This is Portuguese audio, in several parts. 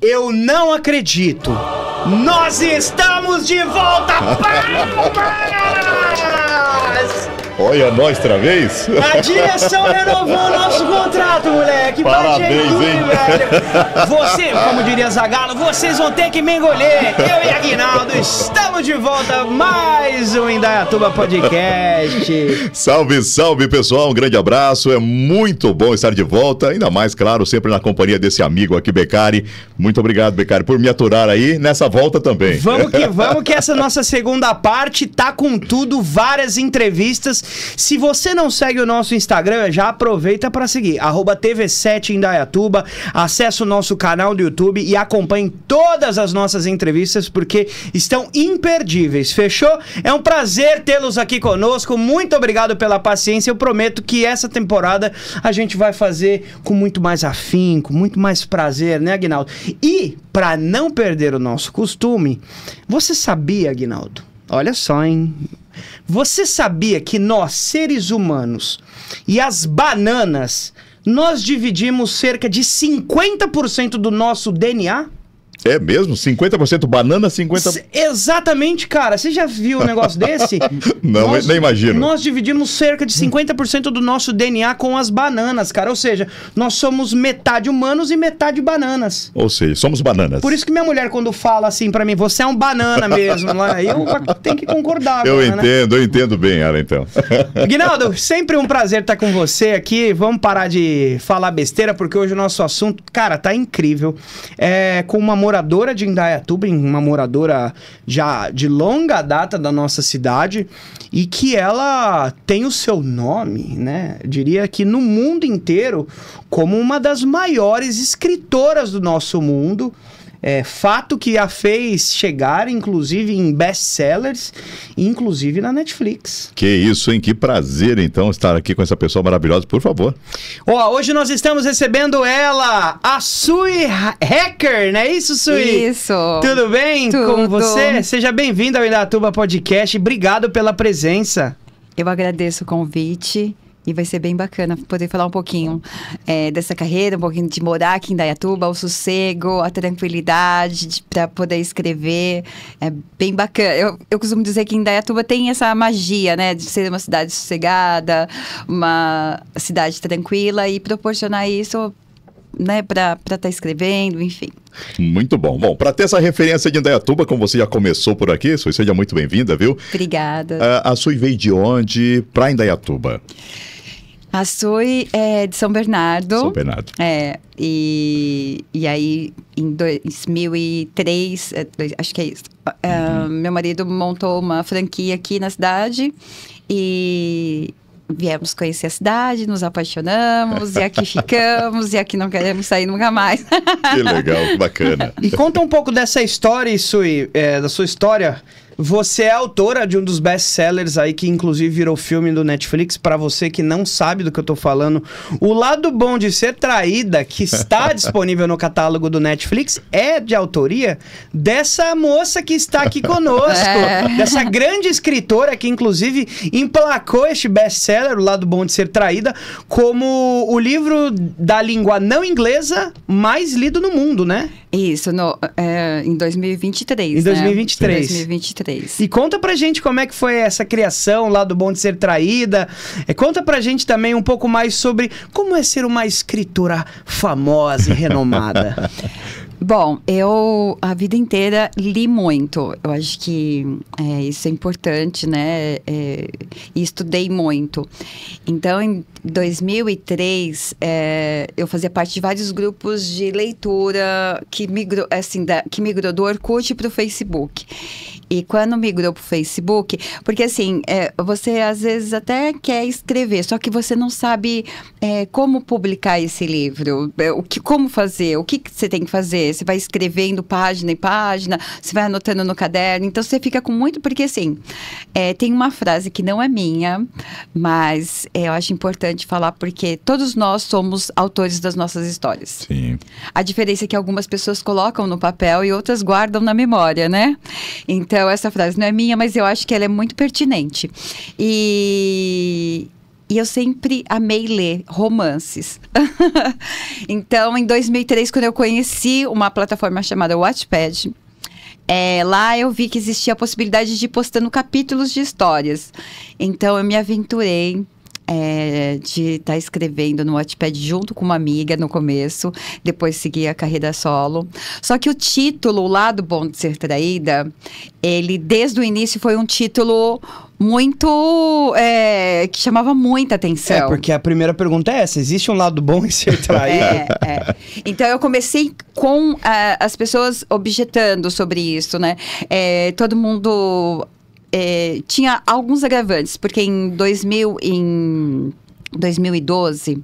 Eu não acredito. Nós estamos de volta! Palmas! Olha nós outra vez. A direção renovou nosso contrato, moleque. Parabéns, hein? Você, como diria Zagalo, vocês vão ter que me engolir. Eu e Aguinaldo estamos de volta mais um Indaiatuba Podcast. salve, salve, pessoal. Um grande abraço. É muito bom estar de volta. Ainda mais, claro, sempre na companhia desse amigo aqui, Becari. Muito obrigado, Becari, por me aturar aí nessa volta também. Vamos que vamos, que essa nossa segunda parte tá com tudo. Várias entrevistas se você não segue o nosso Instagram, já aproveita para seguir. TV7 Indaiatuba. Acesse o nosso canal do YouTube e acompanhe todas as nossas entrevistas, porque estão imperdíveis. Fechou? É um prazer tê-los aqui conosco. Muito obrigado pela paciência. Eu prometo que essa temporada a gente vai fazer com muito mais afinco, muito mais prazer, né, Aguinaldo? E, para não perder o nosso costume, você sabia, Aguinaldo? Olha só, hein? Você sabia que nós, seres humanos, e as bananas, nós dividimos cerca de 50% do nosso DNA? É mesmo? 50% banana, 50%. exatamente, cara. Você já viu um negócio desse? Não, nós, nem imagino. Nós dividimos cerca de 50% do nosso DNA com as bananas, cara. Ou seja, nós somos metade humanos e metade bananas. Ou seja, somos bananas. Por isso que minha mulher, quando fala assim para mim, você é um banana mesmo, lá, eu tenho que concordar. Eu né? entendo, né? eu entendo bem ela, então. Guinaldo, sempre um prazer estar com você aqui. Vamos parar de falar besteira, porque hoje o nosso assunto, cara, tá incrível. É com uma moral moradora de Indaiatuba, uma moradora já de longa data da nossa cidade, e que ela tem o seu nome, né? diria que no mundo inteiro, como uma das maiores escritoras do nosso mundo é, fato que a fez chegar, inclusive, em best-sellers, inclusive na Netflix. Que isso, hein? Que prazer, então, estar aqui com essa pessoa maravilhosa, por favor. Ó, hoje nós estamos recebendo ela, a Sui Hacker, não é isso, Sui? Isso. Tudo bem Tudo. com você? Seja bem-vinda ao Indatuba Podcast. Obrigado pela presença. Eu agradeço o convite. E vai ser bem bacana poder falar um pouquinho é, dessa carreira, um pouquinho de morar aqui em Dayatuba, o sossego, a tranquilidade para poder escrever. É bem bacana. Eu, eu costumo dizer que em Dayatuba tem essa magia, né? De ser uma cidade sossegada, uma cidade tranquila e proporcionar isso né, para estar tá escrevendo, enfim. Muito bom. Bom, para ter essa referência de Indaiatuba, como você já começou por aqui, seja muito bem-vinda, viu? Obrigada. A, ah, a Sui veio de onde para Indaiatuba. A Sui é de São Bernardo. São Bernardo. É. E, e aí, em 2003, é, acho que é isso, ah, ah, uhum. uh, meu marido montou uma franquia aqui na cidade e viemos conhecer a cidade, nos apaixonamos e aqui ficamos e aqui não queremos sair nunca mais. que legal, bacana. E conta um pouco dessa história, Sui, é, da sua história você é autora de um dos best-sellers aí, que inclusive virou filme do Netflix. Para você que não sabe do que eu tô falando, O Lado Bom de Ser Traída, que está disponível no catálogo do Netflix, é de autoria dessa moça que está aqui conosco. É. Dessa grande escritora que, inclusive, emplacou este best-seller, O Lado Bom de Ser Traída, como o livro da língua não inglesa mais lido no mundo, né? Isso, no, é, em 2023. Em 2023. Né? 2023. E conta pra gente como é que foi essa criação lá do Bom de Ser Traída. É, conta pra gente também um pouco mais sobre como é ser uma escritora famosa e renomada. Bom, eu a vida inteira li muito. Eu acho que é, isso é importante, né? É, e estudei muito. Então, em 2003, é, eu fazia parte de vários grupos de leitura que migrou, assim, da, que migrou do Orkut para o Facebook. E quando migrou para o Facebook, porque assim, é, você às vezes até quer escrever, só que você não sabe é, como publicar esse livro, é, o que, como fazer, o que, que você tem que fazer. Você vai escrevendo página em página, você vai anotando no caderno, então você fica com muito, porque assim, é, tem uma frase que não é minha, mas é, eu acho importante falar porque todos nós somos autores das nossas histórias. Sim. A diferença é que algumas pessoas colocam no papel e outras guardam na memória, né? Então, então, essa frase não é minha, mas eu acho que ela é muito pertinente. E, e eu sempre amei ler romances. então, em 2003, quando eu conheci uma plataforma chamada Wattpad, é, lá eu vi que existia a possibilidade de ir postando capítulos de histórias. Então eu me aventurei é, de estar tá escrevendo no Wattpad junto com uma amiga no começo, depois seguir a carreira solo. Só que o título, o lado bom de ser traída, ele desde o início foi um título muito é, que chamava muita atenção. É, porque a primeira pergunta é essa: existe um lado bom em ser é, traída? é, é. Então eu comecei com ah, as pessoas objetando sobre isso, né? É, todo mundo é, tinha alguns agravantes, porque em 2000, em 2012,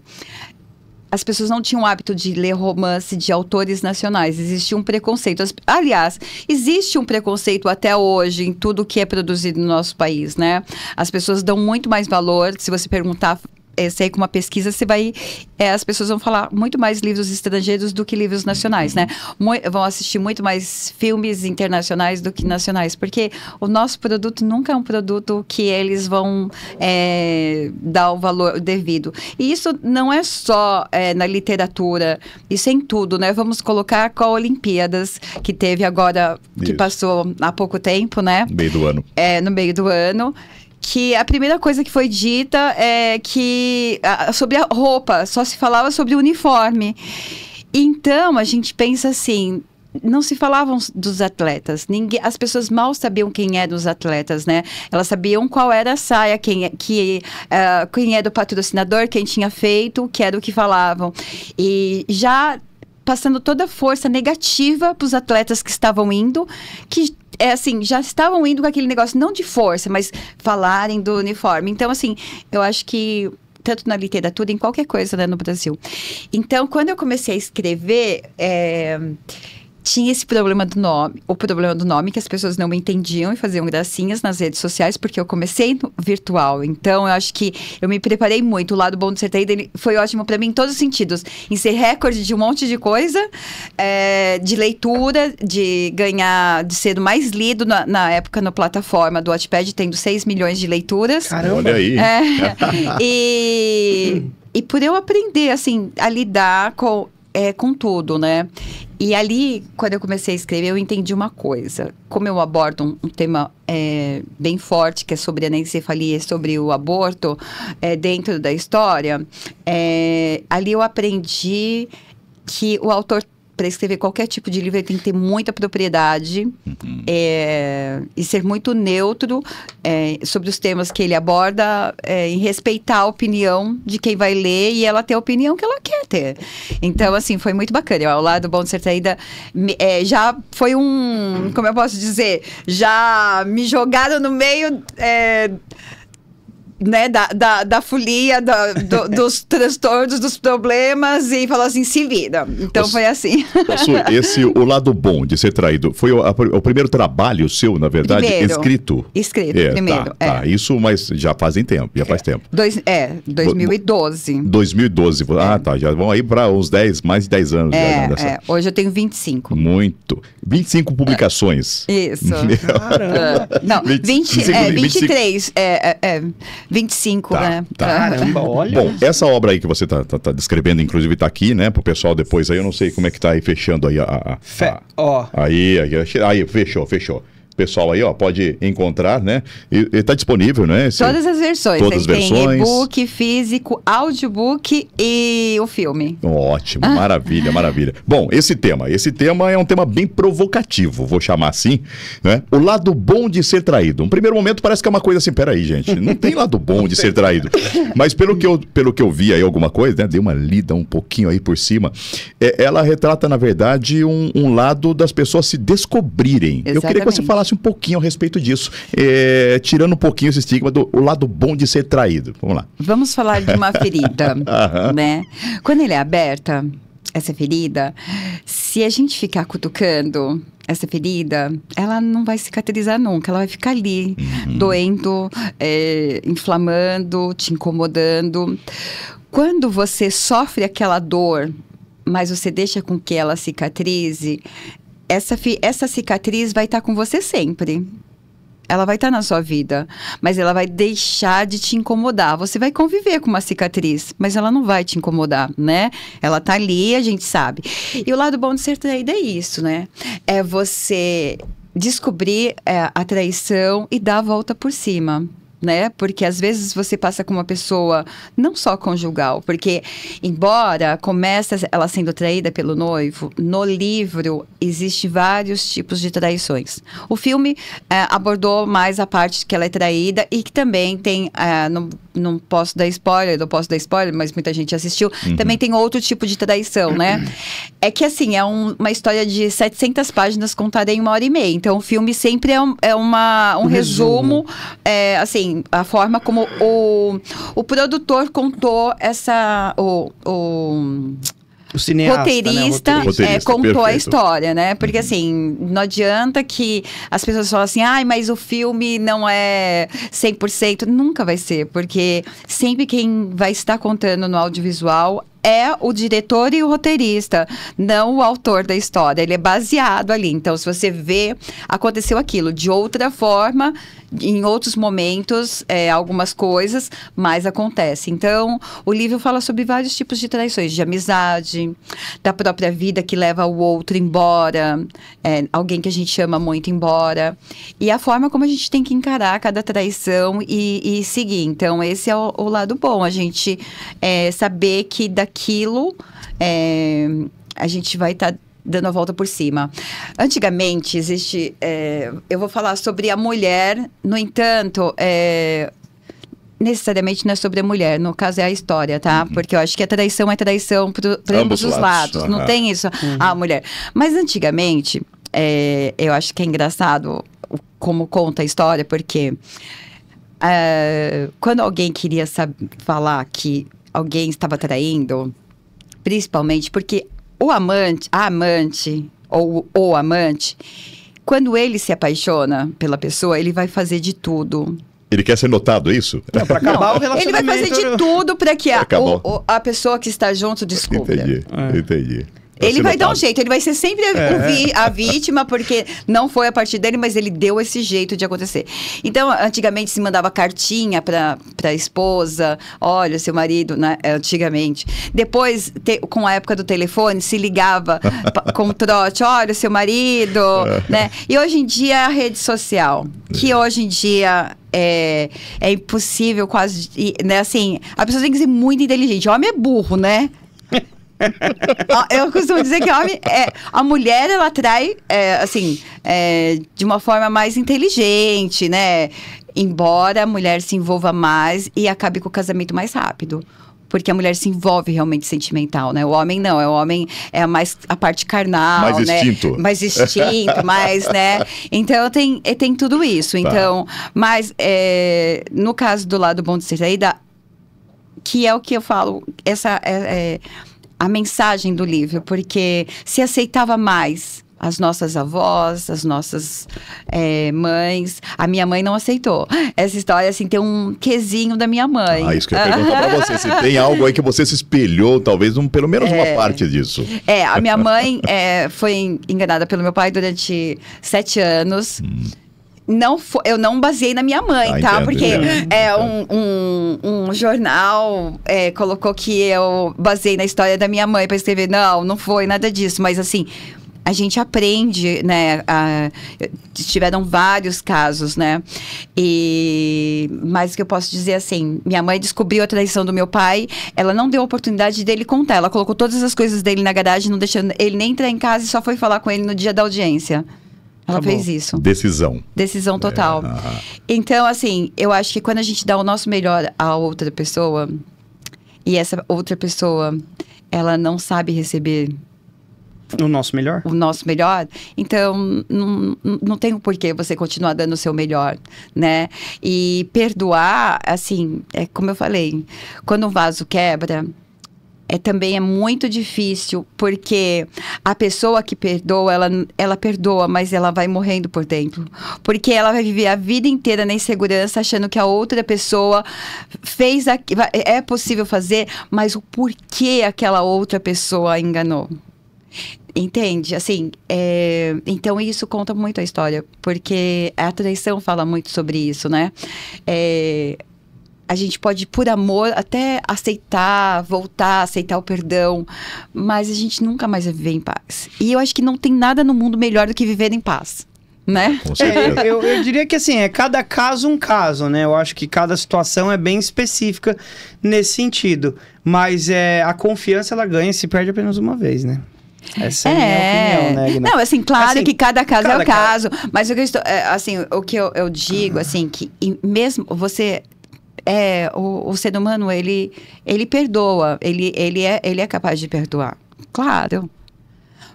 as pessoas não tinham o hábito de ler romance de autores nacionais. Existia um preconceito. aliás, existe um preconceito até hoje em tudo que é produzido no nosso país, né? As pessoas dão muito mais valor, se você perguntar eu é, sei é com uma pesquisa você vai. É, as pessoas vão falar muito mais livros estrangeiros do que livros nacionais, né? vão assistir muito mais filmes internacionais do que nacionais, porque o nosso produto nunca é um produto que eles vão é, dar o valor devido. E isso não é só é, na literatura, isso é em tudo, né? Vamos colocar com a Olimpíadas, que teve agora, que isso. passou há pouco tempo, né? No meio do ano. É, no meio do ano que a primeira coisa que foi dita é que sobre a roupa, só se falava sobre o uniforme. Então a gente pensa assim, não se falavam dos atletas. Ninguém, as pessoas mal sabiam quem eram é os atletas, né? Elas sabiam qual era a saia, quem, é, que, uh, quem era é o patrocinador, quem tinha feito, que era o que falavam. E já passando toda a força negativa para os atletas que estavam indo, que é assim, já estavam indo com aquele negócio, não de força, mas falarem do uniforme. Então, assim, eu acho que tanto na literatura, em qualquer coisa né, no Brasil. Então, quando eu comecei a escrever, é, tinha esse problema do nome, o problema do nome que as pessoas não me entendiam e faziam gracinhas nas redes sociais, porque eu comecei no virtual. Então, eu acho que eu me preparei muito. O lado bom do CTI foi ótimo para mim em todos os sentidos. Em ser recorde de um monte de coisa, é, de leitura, de ganhar, de ser o mais lido na, na época na plataforma do Wattpad, tendo 6 milhões de leituras. Caramba! Olha aí! É, e... e por eu aprender, assim, a lidar com é, com tudo, né? E ali, quando eu comecei a escrever, eu entendi uma coisa. Como eu abordo um, um tema é, bem forte, que é sobre a encefalia e sobre o aborto, é, dentro da história, é, ali eu aprendi que o autor para escrever qualquer tipo de livro, ele tem que ter muita propriedade uhum. é, e ser muito neutro é, sobre os temas que ele aborda, é, em respeitar a opinião de quem vai ler e ela ter a opinião que ela quer ter. Então, assim, foi muito bacana. ao lado Bom de Sertaída, é, já foi um. Como eu posso dizer? Já me jogaram no meio. É, né, da, da, da folia, da, do, dos transtornos, dos problemas e falou assim, se vira. Então o, foi assim. Su, esse, o lado bom de ser traído, foi o, a, o primeiro trabalho seu, na verdade, primeiro, escrito? Escrito, é, tá, primeiro. Tá, é. tá, isso, mas já fazem tempo, já faz é. tempo. Dois, é, 2012. 2012, ah tá, já vão aí para uns 10, mais de 10 anos. É, já, é, hoje eu tenho 25. Muito. 25 publicações. É. Isso. Meu... Ah, não, 20, 25, é, 23, 25... é, é, é. 25, tá, né? Tá. Caramba, olha. Bom, essa obra aí que você tá, tá, tá descrevendo, inclusive tá aqui, né? Pro pessoal depois aí, eu não sei como é que tá aí fechando aí a. a, a, Fe... a oh. aí, aí, aí, fechou, fechou pessoal aí, ó, pode encontrar, né? E, e tá disponível, né? Esse, todas as versões. Todas as versões. e-book, físico, audiobook e o filme. Ótimo, maravilha, maravilha. Bom, esse tema, esse tema é um tema bem provocativo, vou chamar assim, né? O lado bom de ser traído. Um primeiro momento parece que é uma coisa assim, peraí, gente, não tem lado bom de ser traído. Mas pelo que eu, pelo que eu vi aí alguma coisa, né? Dei uma lida um pouquinho aí por cima. É, ela retrata, na verdade, um, um lado das pessoas se descobrirem. Exatamente. Eu queria que você falasse falasse um pouquinho a respeito disso, é, tirando um pouquinho esse estigma do lado bom de ser traído. Vamos lá. Vamos falar de uma ferida, né? Quando ele é aberta, essa ferida, se a gente ficar cutucando essa ferida, ela não vai cicatrizar nunca, ela vai ficar ali, uhum. doendo, é, inflamando, te incomodando. Quando você sofre aquela dor, mas você deixa com que ela cicatrize, essa, essa cicatriz vai estar tá com você sempre. Ela vai estar tá na sua vida, mas ela vai deixar de te incomodar. Você vai conviver com uma cicatriz, mas ela não vai te incomodar, né? Ela tá ali, a gente sabe. E o lado bom de ser traída é isso, né? É você descobrir é, a traição e dar a volta por cima né? Porque às vezes você passa com uma pessoa não só conjugal, porque embora começa ela sendo traída pelo noivo, no livro existe vários tipos de traições. O filme é, abordou mais a parte que ela é traída e que também tem, é, não, não posso dar spoiler, não posso dar spoiler, mas muita gente assistiu, uhum. também tem outro tipo de traição, né? É que assim, é um, uma história de 700 páginas contada em uma hora e meia, então o filme sempre é, um, é uma, um, um resumo, resumo é, assim, Assim, a forma como o, o produtor contou essa. O, o, o cineasta, roteirista, né? o roteirista. É, contou perfeito. a história, né? Porque uhum. assim, não adianta que as pessoas falem assim, ai, ah, mas o filme não é 100%. Nunca vai ser, porque sempre quem vai estar contando no audiovisual é o diretor e o roteirista, não o autor da história. Ele é baseado ali. Então, se você vê, aconteceu aquilo. De outra forma, em outros momentos, é, algumas coisas, mas acontece. Então, o livro fala sobre vários tipos de traições, de amizade, da própria vida que leva o outro embora, é, alguém que a gente ama muito embora, e a forma como a gente tem que encarar cada traição e, e seguir. Então, esse é o, o, lado bom, a gente é, saber que da aquilo é, a gente vai estar. Tá dando a volta por cima. Antigamente existe, é, eu vou falar sobre a mulher. No entanto, é, necessariamente não é sobre a mulher, no caso é a história, tá? Uhum. Porque eu acho que a traição é traição para ambos, ambos os lados, lados. Uhum. não tem isso, uhum. a mulher. Mas antigamente, é, eu acho que é engraçado como conta a história, porque uh, quando alguém queria saber, falar que alguém estava traindo, principalmente porque o amante, a amante ou o amante, quando ele se apaixona pela pessoa, ele vai fazer de tudo ele quer ser notado, é isso? Não, pra acabar não, o relacionamento. Ele vai fazer de né? tudo para que a, o, o, a pessoa que está junto descubra. Entendi, é. entendi ele vai notado. dar um jeito, ele vai ser sempre é. vi, a vítima, porque não foi a partir dele, mas ele deu esse jeito de acontecer. Então, antigamente se mandava cartinha para a esposa, olha, seu marido, né? É, antigamente. Depois, te, com a época do telefone, se ligava com trote, olha, seu marido, é. né? E hoje em dia é a rede social, que hoje em dia é, é impossível quase, né? Assim, a pessoa tem que ser muito inteligente. O homem é burro, né? Eu costumo dizer que homem é, a mulher ela atrai é, assim é, de uma forma mais inteligente, né? Embora a mulher se envolva mais e acabe com o casamento mais rápido. Porque a mulher se envolve realmente sentimental, né? O homem não, é o homem é mais a parte carnal, mais né? Extinto. Mais extinto, mais, né? Então tem, eh, tem tudo isso. Tá. Então, mas é, no caso do lado bom de ser saída, que é o que eu falo, essa é, é, a mensagem do livro, porque se aceitava mais as nossas avós, as nossas é, mães. A minha mãe não aceitou. Essa história, assim, tem um quesinho da minha mãe. Ah, isso que eu ia perguntar pra você. Se tem algo aí que você se espelhou, talvez, um, pelo menos é, uma parte disso. É, a minha mãe é, foi enganada pelo meu pai durante sete anos. Hum não foi, eu não baseei na minha mãe, ah, tá? Entendo, Porque entendo. é um, um, um jornal é, colocou que eu baseei na história da minha mãe para escrever. Não, não foi nada disso. Mas assim, a gente aprende, né? A, tiveram vários casos, né? E mais que eu posso dizer assim, minha mãe descobriu a traição do meu pai, ela não deu a oportunidade dele contar, ela colocou todas as coisas dele na garagem, não deixando ele nem entrar em casa e só foi falar com ele no dia da audiência. Ela fez isso. Decisão. Decisão é, total. É. Então, assim, eu acho que quando a gente dá o nosso melhor a outra pessoa e essa outra pessoa ela não sabe receber o nosso melhor? O nosso melhor. Então, não, não tem um porquê você continuar dando o seu melhor, né? E perdoar, assim, é como eu falei, quando um vaso quebra, é também é muito difícil, porque a pessoa que perdoa, ela, ela perdoa, mas ela vai morrendo por dentro. Porque ela vai viver a vida inteira na insegurança, achando que a outra pessoa fez aquilo. É possível fazer, mas o porquê aquela outra pessoa enganou. Entende? Assim, é... então isso conta muito a história, porque a traição fala muito sobre isso, né? É a gente pode, por amor, até aceitar, voltar, aceitar o perdão, mas a gente nunca mais vai viver em paz. E eu acho que não tem nada no mundo melhor do que viver em paz. Né? É, eu, eu, diria que assim, é cada caso um caso, né? Eu acho que cada situação é bem específica nesse sentido. Mas é, a confiança ela ganha e se perde apenas uma vez, né? Essa é, é a minha é. opinião, né, Não, assim, claro assim, que cada caso é cada é o caso. Mas o que eu estou, é, assim, o que eu, eu digo, ah. assim, que mesmo você é, o, o, ser humano, ele, ele perdoa, ele, ele, é, ele é capaz de perdoar. Claro.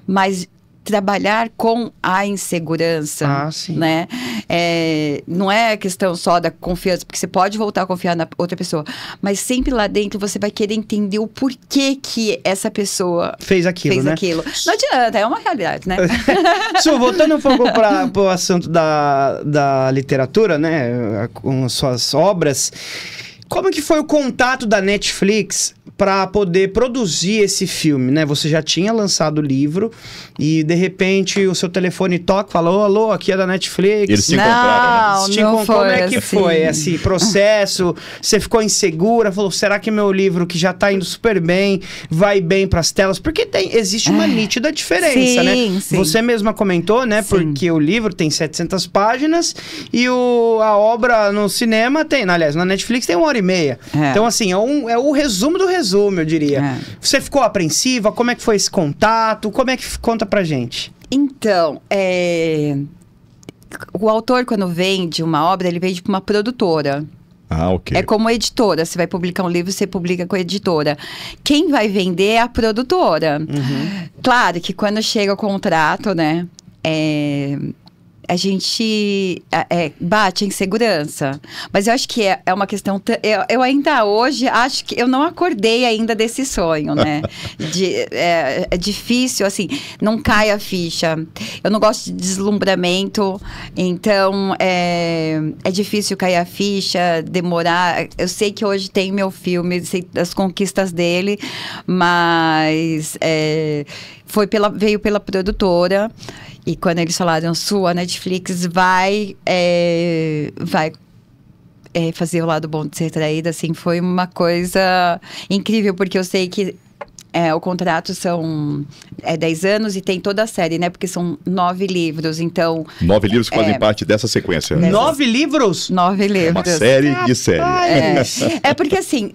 Mas trabalhar com a insegurança, ah, né? É, não é questão só da confiança, porque você pode voltar a confiar na outra pessoa, mas sempre lá dentro você vai querer entender o porquê que essa pessoa fez aquilo, fez né? aquilo. Não adianta, é uma realidade, né? Su, voltando um pouco para o assunto da, da literatura, né, com suas obras, como que foi o contato da Netflix para poder produzir esse filme, né? Você já tinha lançado o livro e de repente o seu telefone toca, falou, alô, aqui é da Netflix. Eles se não, encontraram. Né? Te não foi Como é que assim. foi esse processo? Você ficou insegura, falou, será que meu livro que já tá indo super bem vai bem para as telas? Porque tem, existe uma é. nítida diferença, né? sim, né? Sim. Você mesma comentou, né? Sim. Porque o livro tem 700 páginas e o, a obra no cinema tem, aliás, na Netflix tem uma hora e meia. É. Então assim, é, um, é o resumo do resumo resumo, eu diria. É. Você ficou apreensiva? Como é que foi esse contato? Como é que conta pra gente? Então, é... o autor, quando vende uma obra, ele vende pra uma produtora. Ah, ok. É como editora. Você vai publicar um livro, você publica com a editora. Quem vai vender é a produtora. Uhum. Claro que quando chega o contrato, né? É a gente é, bate em segurança. Mas eu acho que é, é uma questão. Eu, eu, ainda hoje acho que eu não acordei ainda desse sonho, né? De, é, é, difícil, assim, não cai a ficha. Eu não gosto de deslumbramento, então é, é difícil cair a ficha, demorar. Eu sei que hoje tem meu filme, sei das conquistas dele, mas é, foi pela, veio pela produtora. E quando eles falaram, sua Netflix vai, é, vai é, fazer o lado bom de ser traída, assim, foi uma coisa incrível, porque eu sei que é, o contrato são é, 10 anos e tem toda a série, né? Porque são nove livros, então... Nove livros que fazem é, parte dessa sequência. Nove livros? Nove livros. É uma série de série. É, é porque assim,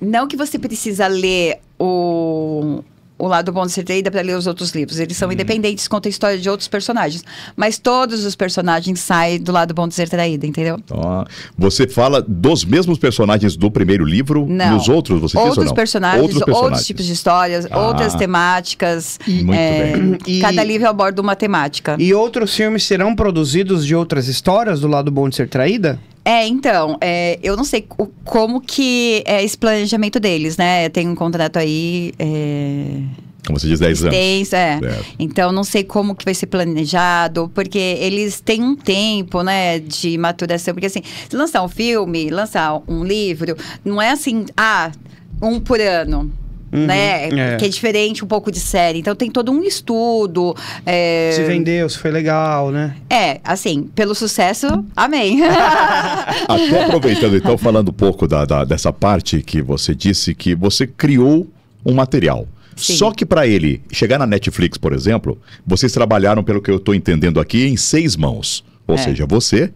não que você precisa ler o, o lado bom de ser traída para ler os outros livros. Eles são hum. independentes, contam a história de outros personagens. Mas todos os personagens saem do lado bom de ser traída, entendeu? Ah, você fala dos mesmos personagens do primeiro livro? Não. Nos outros você outros pensa, não? Personagens, outros personagens, outros tipos de histórias, ah. outras temáticas. muito é, bem. E, cada livro aborda uma temática. E outros filmes serão produzidos de outras histórias do lado bom de ser traída? É, então, é, eu não sei o, como que é esse planejamento deles, né? Tem um contrato aí. É... Como você diz, 10 anos. 10, é. é. Então, não sei como que vai ser planejado, porque eles têm um tempo, né, de maturação. Porque, assim, se lançar um filme, lançar um livro, não é assim, ah, um por ano uhum, né? É. Que é diferente um pouco de série. Então tem todo um estudo. É... Se vendeu, se foi legal, né? É, assim, pelo sucesso, amém. Até aproveitando, então, falando um pouco da, da, dessa parte que você disse que você criou um material. Sim. Só que para ele chegar na Netflix, por exemplo, vocês trabalharam, pelo que eu estou entendendo aqui, em seis mãos. Ou é. seja, você,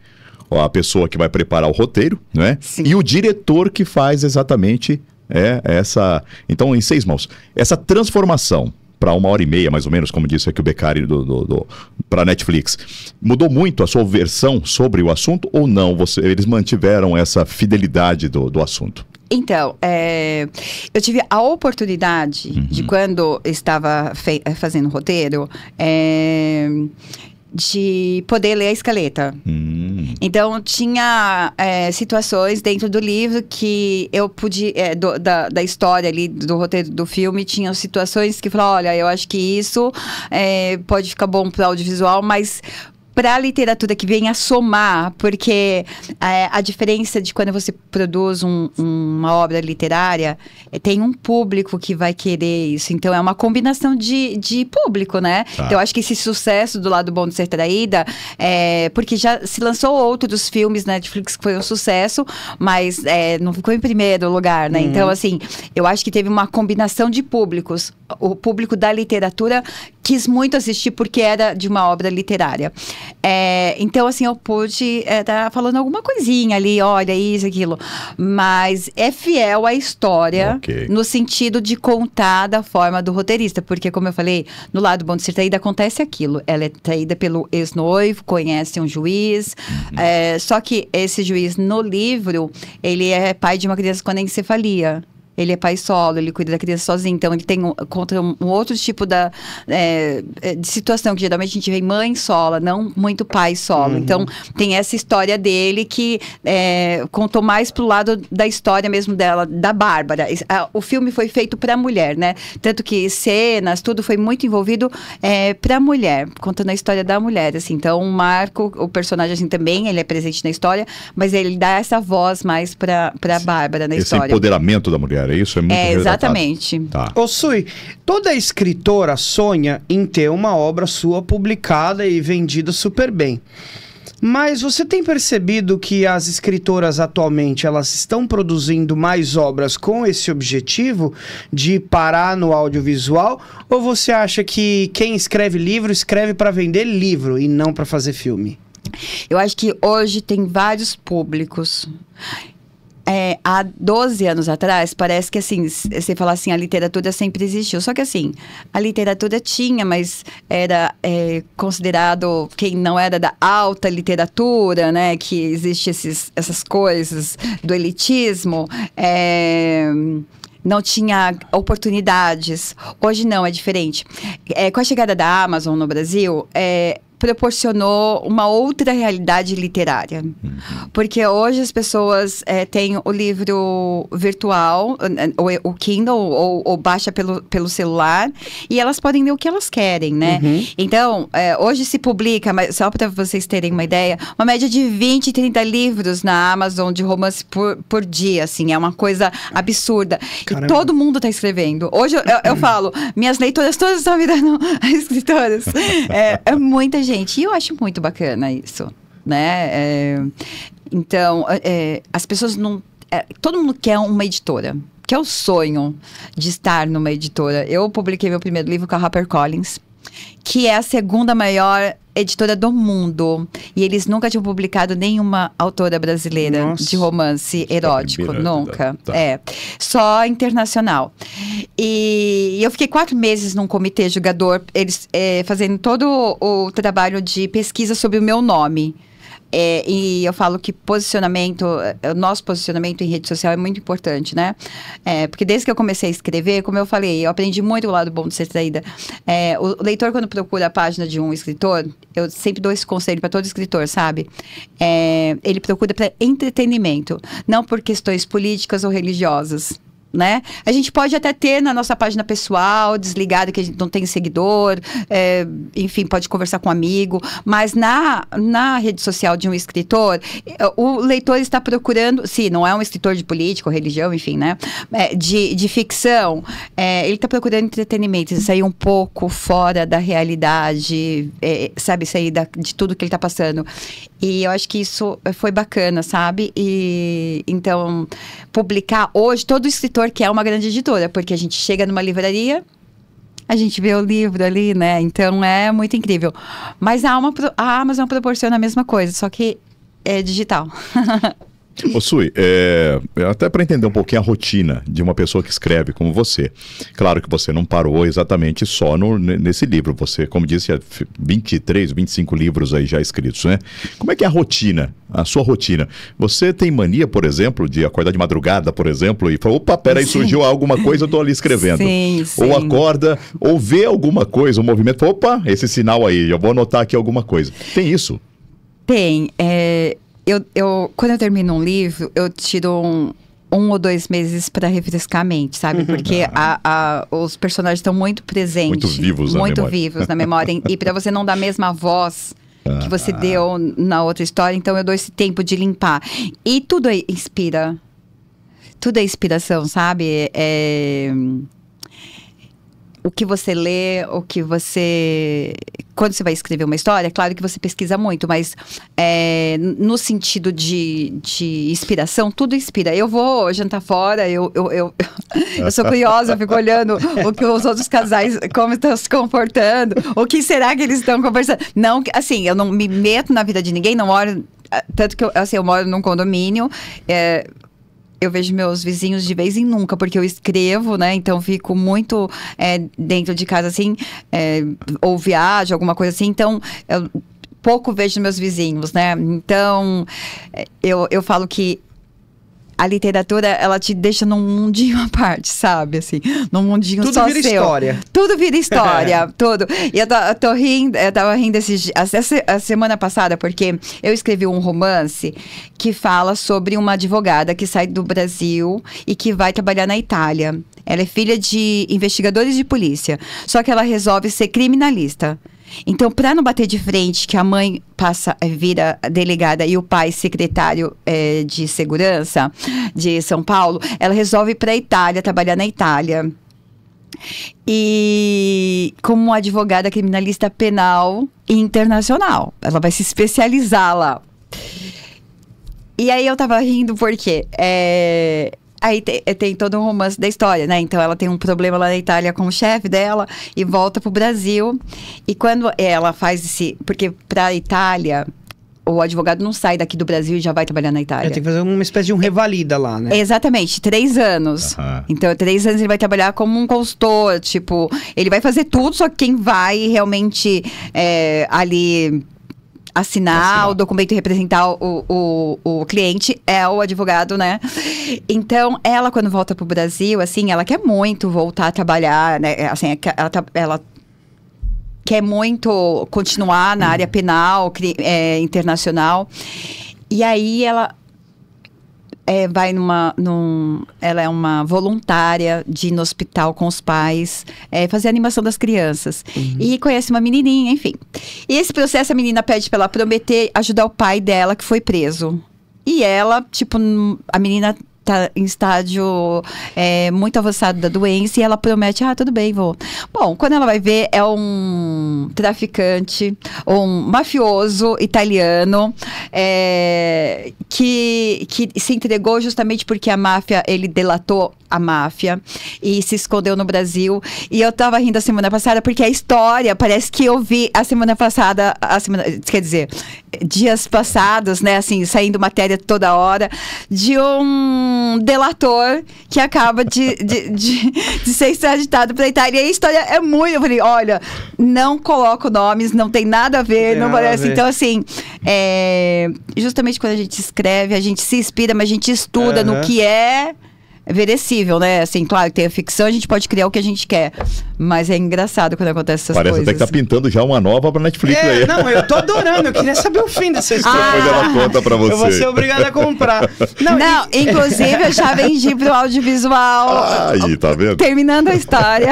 a pessoa que vai preparar o roteiro, né? Sim. E o diretor que faz exatamente é, é essa. Então, em seis mãos, essa transformação para uma hora e meia, mais ou menos, como disse aqui o Beccari do, do, do para Netflix. Mudou muito a sua versão sobre o assunto ou não? Você, eles mantiveram essa fidelidade do, do assunto? Então, é, eu tive a oportunidade uhum. de quando estava fazendo roteiro. É, de poder ler a escaleta. Hum. Então, tinha é, situações dentro do livro que eu pude. É, do, da, da, história ali, do roteiro do filme, tinham situações que falavam: olha, eu acho que isso é, pode ficar bom para o audiovisual, mas para a literatura que a somar, porque é, a diferença de quando você produz um, uma obra literária, é, tem um público que vai querer isso. Então é uma combinação de, de público, né? Tá. Então acho que esse sucesso do Lado Bom de Ser Traída, é, porque já se lançou outros filmes na Netflix que foi um sucesso, mas é, não ficou em primeiro lugar, né? Hum. Então, assim, eu acho que teve uma combinação de públicos o público da literatura quis muito assistir porque era de uma obra literária. É, então, assim, eu pude estar é, tá falando alguma coisinha ali, olha isso, aquilo. Mas é fiel à história okay. no sentido de contar da forma do roteirista. Porque, como eu falei, no lado bom de ser traída acontece aquilo. Ela é traída pelo ex-noivo, conhece um juiz. Uhum. É, só que esse juiz, no livro, ele é pai de uma criança com anencefalia ele é pai solo, ele cuida da criança sozinho, então ele tem um, contra um, outro tipo da, é, é, de situação que geralmente a gente vê mãe sola, não muito pai solo. Uhum. Então tem essa história dele que é, contou mais pro lado da história mesmo dela, da Bárbara. O filme foi feito para mulher, né? Tanto que cenas, tudo foi muito envolvido é, para mulher, contando a história da mulher, assim. Então o Marco, o personagem assim, também, ele é presente na história, mas ele dá essa voz mais para para Bárbara na Esse história. Esse empoderamento da mulher era é isso? É muito É, exatamente. Tá. Ô, Sui, toda escritora sonha em ter uma obra sua publicada e vendida super bem. Mas você tem percebido que as escritoras atualmente elas estão produzindo mais obras com esse objetivo de parar no audiovisual? Ou você acha que quem escreve livro escreve para vender livro e não para fazer filme? Eu acho que hoje tem vários públicos é, há 12 anos atrás, parece que assim, você fala assim, a literatura sempre existiu. Só que assim, a literatura tinha, mas era é, considerado quem não era da alta literatura, né? Que existe esses, essas coisas do elitismo. É, não tinha oportunidades. Hoje não, é diferente. É, com a chegada da Amazon no Brasil, é, proporcionou uma outra realidade literária. Uhum. Porque hoje as pessoas é, têm o livro virtual, o, o Kindle, ou, ou, baixa pelo, pelo celular, e elas podem ler o que elas querem, né? Uhum. Então, é, hoje se publica, só para vocês terem uma ideia, uma média de 20, 30 livros na Amazon de romance por, por dia, assim, é uma coisa absurda. Caramba. E todo mundo está escrevendo. Hoje eu, eu, eu, falo, minhas leitoras todas estão virando escritoras. É, é muita gente gente? E eu acho muito bacana isso, né? É, então, é, é, as pessoas não... É, todo mundo quer uma editora, que é o sonho de estar numa editora. Eu publiquei meu primeiro livro com a HarperCollins que é a segunda maior editora do mundo. E eles nunca tinham publicado nenhuma autora brasileira Nossa. de romance é erótico, né? nunca. Tá. É. Só internacional. E eu fiquei quatro meses num comitê julgador, eles é, fazendo todo o trabalho de pesquisa sobre o meu nome. É, e eu falo que posicionamento, eh, o nosso posicionamento em rede social é muito importante, né? É, porque desde que eu comecei a escrever, como eu falei, eu aprendi muito o lado bom de ser traída. É, o leitor, quando procura a página de um escritor, eu sempre dou esse conselho para todo escritor, sabe? É, ele procura para entretenimento, não por questões políticas ou religiosas né? A gente pode até ter na nossa página pessoal, desligado, que a gente não tem seguidor, é, enfim, pode conversar com um amigo, mas na, na rede social de um escritor, o leitor está procurando, se não é um escritor de político, religião, enfim, né? É, de, de ficção, é, ele está procurando entretenimento, sair é um pouco fora da realidade, é, sabe, sair da, de tudo que ele está passando. E eu acho que isso eh, foi bacana, sabe? E então, publicar hoje, todo escritor que é uma grande editora, porque a gente chega numa livraria, a gente vê o livro ali, né? Então é muito incrível. Mas a, Alma, a Amazon proporciona a mesma coisa, só que é digital. Ô Sui, é, até para entender um pouquinho a rotina de uma pessoa que escreve como você. Claro que você não parou exatamente só no, nesse livro. Você, como disse, 23, é 25 livros aí já escritos, né? Como é que é a rotina, a sua rotina? Você tem mania, por exemplo, de acordar de madrugada, por exemplo, e falar, opa, peraí, surgiu alguma coisa, eu tô ali escrevendo. Sim, sim. Ou acorda, ou vê alguma coisa, um movimento, opa, esse sinal aí, eu vou anotar aqui alguma coisa. Tem isso? Tem. É, eu, eu, quando eu termino um livro, eu tiro um, um ou dois meses para refrescar a mente, sabe? Porque a, a, os personagens estão muito presentes. Muito vivos na Muito memória. vivos na memória. e para você não dar a mesma voz que ah. você deu na outra história, então eu dou esse tempo de limpar. E tudo é inspira. Tudo é inspiração, sabe? É o que você lê, o que você. Quando você vai escrever uma história, é claro que você pesquisa muito, mas é, no sentido de, de inspiração, tudo inspira. Eu vou jantar fora, eu, eu, eu, eu sou curiosa, eu fico olhando o que os outros casais, como estão se comportando, o que será que eles estão conversando. Não, assim, eu não me meto na vida de ninguém, não moro tanto que eu, assim, eu moro num condomínio, é, eu vejo meus vizinhos de vez em nunca, porque eu escrevo, né? Então fico muito é, dentro de casa, assim, é, ou viajo, alguma coisa assim. Então, eu pouco vejo meus vizinhos, né? Então, é, eu, eu falo que a literatura, ela te deixa num mundinho à parte, sabe? Assim, num mundinho Tudo só seu. Tudo vira história. Tudo vira história, tudo. E eu tô, eu tô rindo, eu tava rindo esses, a semana passada, porque eu escrevi um romance que fala sobre uma advogada que sai do Brasil e que vai trabalhar na Itália. Ela é filha de investigadores de polícia, só que ela resolve ser criminalista. Então, para não bater de frente, que a mãe passa eh, vira delegada e o pai secretário é, de segurança de São Paulo, ela resolve ir para a Itália, trabalhar na Itália. E como advogada criminalista penal internacional, ela vai se especializar lá. E aí eu tava rindo porque eh, é, Aí tem, eh, tem, todo um romance da história, né? Então ela tem um problema lá na Itália com o chefe dela e volta pro Brasil. E quando ela faz esse. Porque pra Itália, o advogado não sai daqui do Brasil e já vai trabalhar na Itália. É, tem que fazer uma espécie de um revalida lá, né? Exatamente, três anos. Uhum. Então, três anos ele vai trabalhar como um consultor, tipo, ele vai fazer tudo, só que quem vai realmente é, ali assinar, assinar. o documento e representar o, o, o cliente é o advogado, né? Então, ela, quando volta pro Brasil, assim, ela quer muito voltar a trabalhar, né? Assim, é ela, tá, ela quer muito continuar na hum. área penal, é, internacional. E aí ela é, vai numa. Num, ela é uma voluntária de ir no hospital com os pais, é, fazer a animação das crianças. Uhum. E conhece uma menininha, enfim. E esse processo, a menina pede pra ela prometer ajudar o pai dela, que foi preso. E ela, tipo, a menina está em estádio é, muito avançado da doença e ela promete, ah, tudo bem, vou. Bom, quando ela vai ver, é um traficante, um mafioso italiano é, que, que se entregou justamente porque a máfia, ele delatou a máfia e se escondeu no Brasil. E eu tava rindo a semana passada porque a história parece que eu vi a semana passada, a semana, quer dizer, dias passados, né, assim, saindo matéria toda hora, de um delator que acaba de, de, de, de ser extraditado para a Itália. E a história é muito. Eu falei, olha, não coloco nomes, não tem nada a ver, não, não parece. Assim. Ver. Então, assim, é, justamente quando a gente escreve, a gente se inspira, mas a gente estuda uhum. no que é é verecível, né? Assim, claro que tem a ficção, a gente pode criar o que a gente quer. Mas é engraçado quando acontece essas Parece coisas. Parece até que tá pintando já uma nova pra Netflix é, aí. Não, eu tô adorando, eu queria saber o fim dessa história. Ah, Depois ela conta pra você. Eu vou ser obrigada a comprar. Não, não e... inclusive eu já vendi pro audiovisual. Aí, tá vendo? Terminando a história.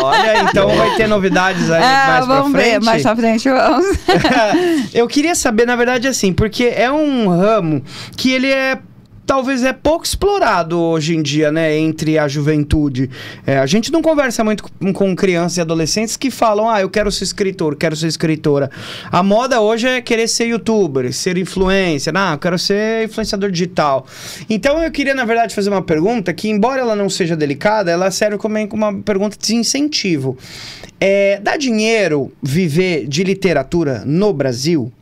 Olha, então vai ter novidades aí é, mais pra frente. Ver, mais pra frente vamos. eu queria saber, na verdade, assim, porque é um ramo que ele é talvez é pouco explorado hoje em dia, né, entre a juventude. É, a gente não conversa muito com, crianças e adolescentes que falam, ah, eu quero ser escritor, quero ser escritora. A moda hoje é querer ser youtuber, ser influencer, ah, eu quero ser influenciador digital. Então eu queria, na verdade, fazer uma pergunta que, embora ela não seja delicada, ela serve como uma pergunta de incentivo. É, dá dinheiro viver de literatura no Brasil?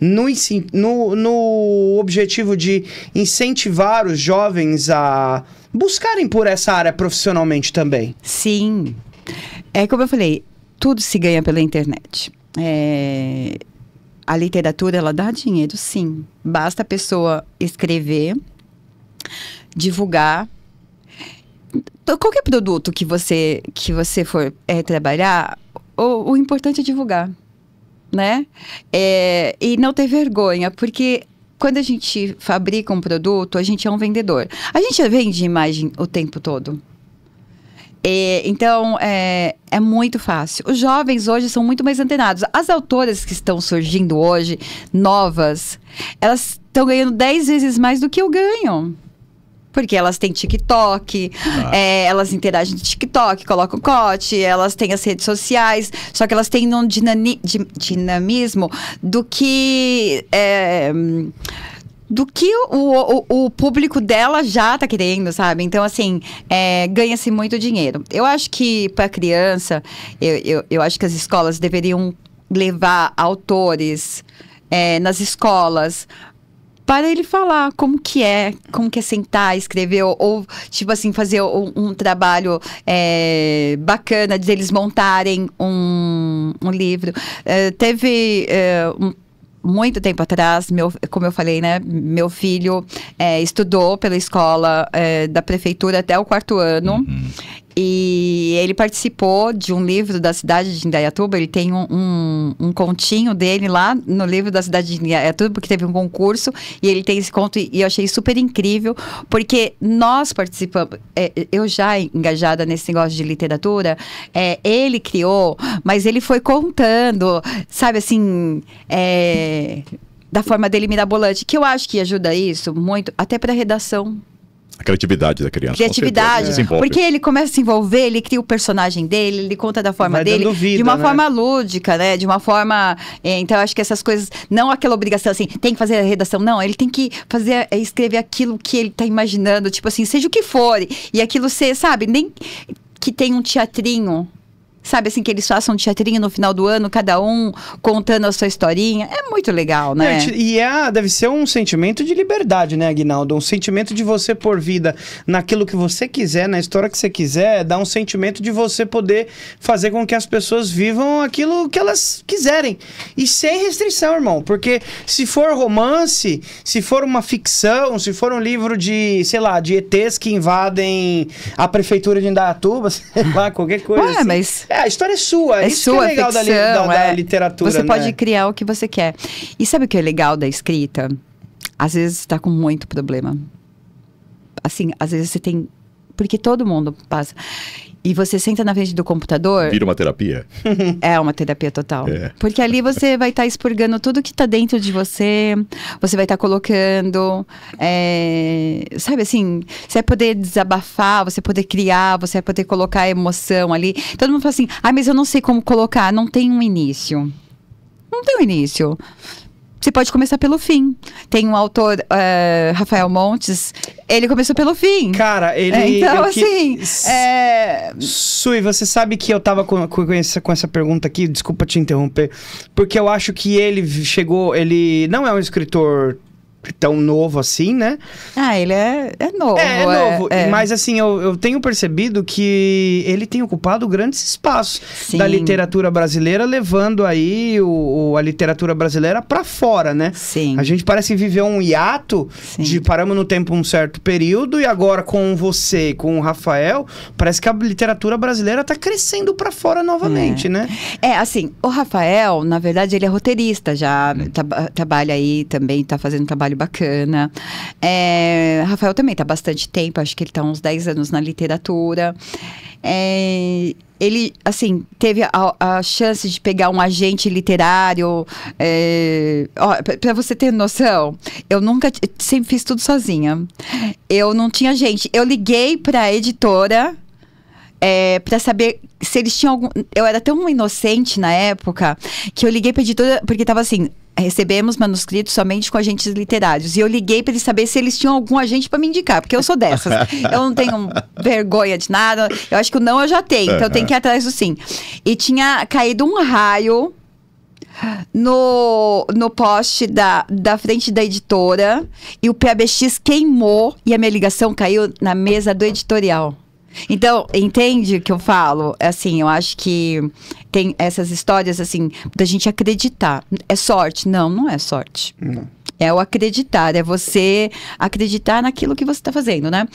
no, no, no objetivo de incentivar os jovens a buscarem por essa área profissionalmente também. Sim. É como eu falei, tudo se ganha pela internet. É... A literatura, ela dá dinheiro, sim. Basta a pessoa escrever, divulgar. Então, qualquer produto que você, que você for é, trabalhar, o, o importante é divulgar né? É, e não ter vergonha, porque quando a gente fabrica um produto, a gente é um vendedor. A gente vende imagem o tempo todo. É, então, é, é muito fácil. Os jovens hoje são muito mais antenados. As autoras que estão surgindo hoje, novas, elas estão ganhando 10 vezes mais do que eu ganho. Porque elas têm TikTok, ah. é, elas interagem no TikTok, colocam cote, elas têm as redes sociais, só que elas têm um dinamismo do que. É, do que o, o, o, público dela já tá querendo, sabe? Então, assim, é, ganha-se muito dinheiro. Eu acho que para criança, eu, eu, eu, acho que as escolas deveriam levar autores é, nas escolas para ele falar como que é, como que é sentar, escrever, ou, ou tipo assim, fazer um, um trabalho é, bacana de eles montarem um, um livro. É, teve é, um muito tempo atrás, meu, como eu falei, né? Meu filho é, estudou pela escola é, da prefeitura até o quarto ano. Uhum. E ele participou de um livro da cidade de Indaiatuba. Ele tem um, um, um, continho dele lá no livro da cidade de Indaiatuba, porque teve um concurso. E ele tem esse conto e eu achei super incrível, porque nós participamos. É, eu já engajada nesse negócio de literatura, é, ele criou, mas ele foi contando, sabe assim. É, da forma dele mirabolante, que eu acho que ajuda isso muito, até para redação a criatividade da criança. Criatividade. Certeza, Porque ele começa a se envolver, ele cria o personagem dele, ele conta da forma Vai dele. Vida, de uma né? forma lúdica, né? De uma forma. É, então, acho que essas coisas. Não aquela obrigação assim, tem que fazer a redação. Não, ele tem que fazer, eh, escrever aquilo que ele está imaginando, tipo assim, seja o que for. E aquilo ser, sabe, nem que tem um teatrinho sabe assim, que eles façam um teatrinho no final do ano, cada um contando a sua historinha. É muito legal, né? É, e é, deve ser um sentimento de liberdade, né, Aguinaldo? Um sentimento de você pôr vida naquilo que você quiser, na história que você quiser, dá um sentimento de você poder fazer com que as pessoas vivam aquilo que elas quiserem. E sem restrição, irmão. Porque se for romance, se for uma ficção, se for um livro de, sei lá, de ETs que invadem a prefeitura de Indaiatuba, sei lá, qualquer coisa. Ué, assim. mas. É é, a história é sua. É, é isso sua, que é legal ficção, da, da, é. da, literatura. Você né? pode criar o que você quer. E sabe o que é legal da escrita? Às vezes está com muito problema. Assim, às vezes você tem. Porque todo mundo passa e você senta na frente do computador. Vira uma terapia? é uma terapia total. É. Porque ali você vai estar tá expurgando tudo que está dentro de você, você vai estar tá colocando. É, sabe assim, você vai poder desabafar, você vai poder criar, você vai poder colocar emoção ali. Todo mundo fala assim: ah, mas eu não sei como colocar, não tem um início. Não tem um início. Você pode começar pelo fim. Tem um autor, uh, Rafael Montes, ele começou pelo fim. Cara, ele. É, então, assim. Que... É... Sui, você sabe que eu tava com, com, essa, com essa pergunta aqui, desculpa te interromper, porque eu acho que ele chegou. Ele não é um escritor tão novo assim, né? Ah, ele é, é novo. É, é, é novo. É, mas assim, eu, eu tenho percebido que ele tem ocupado grandes espaços Sim. da literatura brasileira, levando aí o, o a literatura brasileira para fora, né? Sim. A gente parece viver um hiato Sim. de paramos no tempo um certo período e agora com você e com o Rafael, parece que a literatura brasileira tá crescendo para fora novamente, é. né? É, assim, o Rafael, na verdade, ele é roteirista, já hum. tra trabalha aí também, tá fazendo trabalho bacana. É, Rafael também está bastante tempo, acho que ele está uns 10 anos na literatura. É, ele, assim, teve a, a, chance de pegar um agente literário. É, para você ter noção, eu nunca. sempre fiz tudo sozinha. Eu não tinha gente. Eu liguei para a editora. É, para saber se eles tinham algum. Eu era tão inocente na época que eu liguei pra editora, porque tava assim: recebemos manuscritos somente com agentes literários. E eu liguei para eles saber se eles tinham algum agente para me indicar, porque eu sou dessas. eu não tenho vergonha de nada. Eu acho que o não eu já tenho, então eu tenho que ir atrás do sim. E tinha caído um raio no, no poste da, da frente da editora e o PBX queimou e a minha ligação caiu na mesa do editorial. Então, entende o que eu falo? É assim, eu acho que tem essas histórias, assim, da gente acreditar. É sorte? Não, não é sorte. Não. É o acreditar, é você acreditar naquilo que você está fazendo, né?